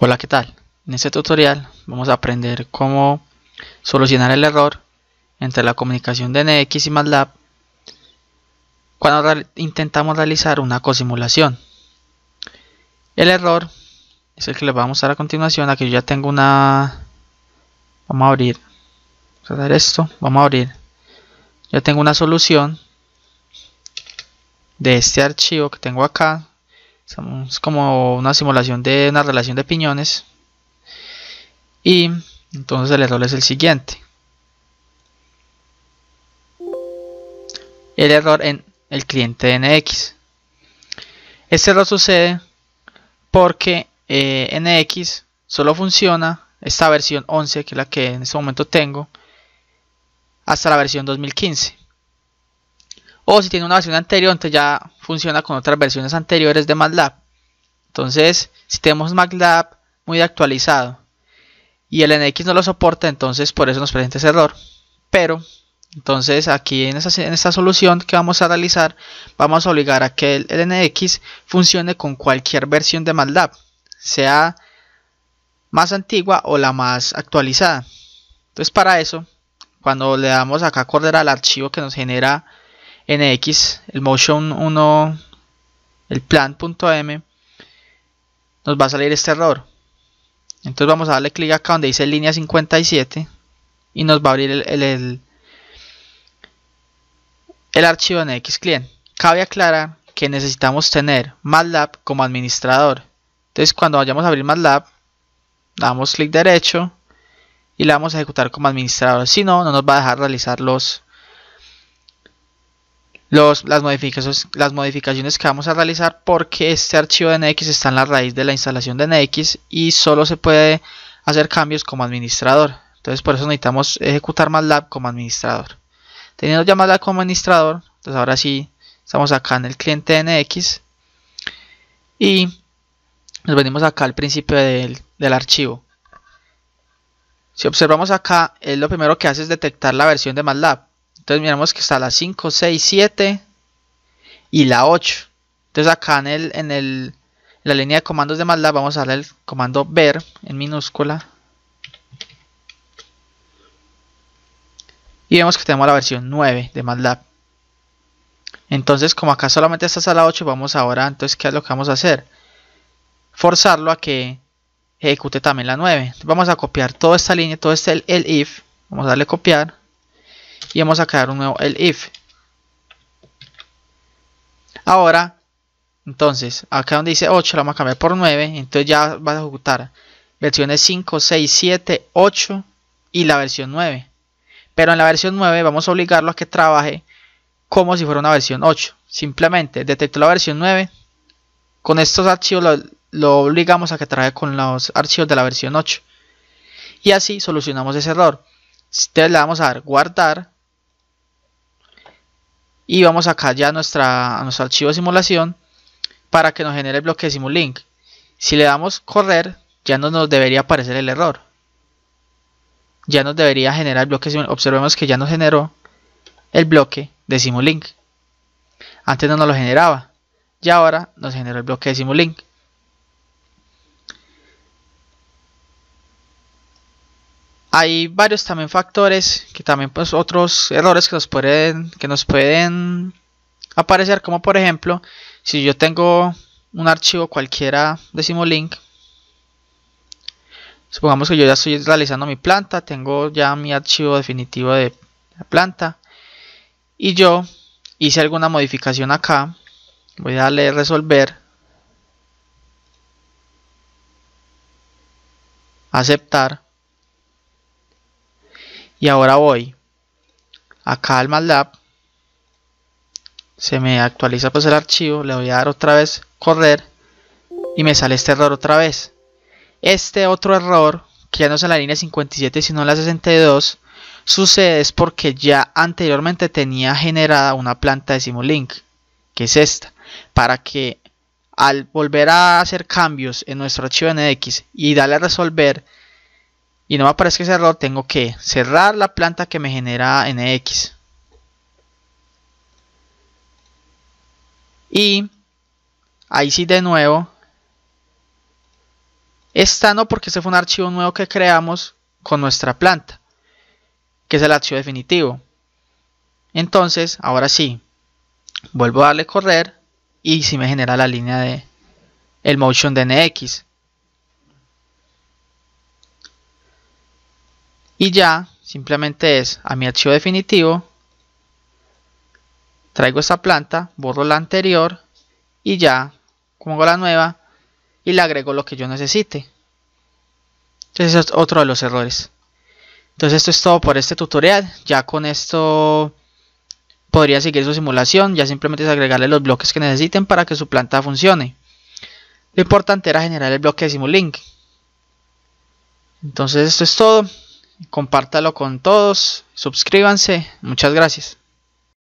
Hola, ¿qué tal? En este tutorial vamos a aprender cómo solucionar el error entre la comunicación de NX y MATLAB cuando intentamos realizar una cosimulación. El error es el que les vamos a mostrar a continuación. Aquí yo ya tengo una... Vamos a abrir. Vamos esto. Vamos a abrir. Ya tengo una solución de este archivo que tengo acá es como una simulación de una relación de piñones. Y entonces el error es el siguiente. El error en el cliente NX. Este error sucede porque eh, NX solo funciona esta versión 11, que es la que en este momento tengo, hasta la versión 2015. O si tiene una versión anterior, entonces ya funciona con otras versiones anteriores de MATLAB. Entonces, si tenemos MATLAB muy actualizado y el NX no lo soporta, entonces por eso nos presenta ese error. Pero, entonces aquí en esta, en esta solución que vamos a realizar, vamos a obligar a que el, NX funcione con cualquier versión de MATLAB, sea más antigua o la más actualizada. Entonces para eso, cuando le damos acá a correr al archivo que nos genera nx el motion 1, el plan.m, nos va a salir este error. Entonces vamos a darle clic acá donde dice línea 57 y nos va a abrir el, el, archivo en client. Cabe aclarar que necesitamos tener MATLAB como administrador. Entonces cuando vayamos a abrir MATLAB, damos clic derecho y la vamos a ejecutar como administrador. Si no, no nos va a dejar realizar los las, modificaciones, que vamos a realizar porque este archivo de NX está en la raíz de la instalación de NX y solo se puede hacer cambios como administrador. Entonces por eso necesitamos ejecutar MATLAB como administrador. Teniendo ya MATLAB como administrador, entonces ahora sí estamos acá en el cliente NX y nos venimos acá al principio del, del archivo. Si observamos acá, él lo primero que hace es detectar la versión de MATLAB. Entonces miramos que está la 5, 6, 7 y la 8. Entonces acá en, el, en, el, la línea de comandos de MATLAB vamos a darle el comando ver en minúscula. Y vemos que tenemos la versión 9 de MATLAB. Entonces como acá solamente está hasta la 8 vamos ahora, entonces ¿qué es lo que vamos a hacer? Forzarlo a que ejecute también la 9. vamos a copiar toda esta línea, todo este el if. Vamos a darle copiar y vamos a crear un nuevo el if ahora entonces acá donde dice 8 lo vamos a cambiar por 9 entonces ya vas a ejecutar versiones 5 6 7 8 y la versión 9 pero en la versión 9 vamos a obligarlo a que trabaje como si fuera una versión 8 simplemente detectó la versión 9 con estos archivos lo, lo obligamos a que trabaje con los archivos de la versión 8 y así solucionamos ese error. Entonces le vamos a dar guardar y vamos acá ya a, nuestra, nuestro archivo de simulación para que nos genere el bloque de Simulink. Si le damos correr, ya no nos debería aparecer el error. Ya nos debería generar el bloque Simulink. Observemos que ya nos generó el bloque de Simulink. Antes no nos lo generaba. Y ahora nos generó el bloque de Simulink. hay varios también factores que también pues otros errores que nos pueden que nos pueden aparecer como por ejemplo si yo tengo un archivo cualquiera de link supongamos que yo ya estoy realizando mi planta tengo ya mi archivo definitivo de la planta y yo hice alguna modificación acá voy a darle resolver aceptar y ahora voy acá al MATLAB. Se me actualiza pues el archivo. Le voy a dar otra vez correr. Y me sale este error otra vez. Este otro error, que ya no es en la línea 57 sino en la 62, sucede es porque ya anteriormente tenía generada una planta de Simulink, que es esta, para que al volver a hacer cambios en nuestro archivo NX y darle a resolver, y no me aparezca ese error, tengo que cerrar la planta que me genera NX. Y ahí sí de nuevo. Esta no porque ese fue un archivo nuevo que creamos con nuestra planta. Que es el archivo definitivo. Entonces, ahora sí. Vuelvo a darle correr. Y si me genera la línea de el motion de NX. Y ya, simplemente es a mi archivo definitivo, traigo esta planta, borro la anterior y ya pongo la nueva y le agrego lo que yo necesite. Entonces es otro de los errores. Entonces esto es todo por este tutorial. Ya con esto podría seguir su simulación. Ya simplemente es agregarle los bloques que necesiten para que su planta funcione. Lo importante era generar el bloque de Simulink. Entonces esto es todo compártalo con todos, suscríbanse, muchas gracias.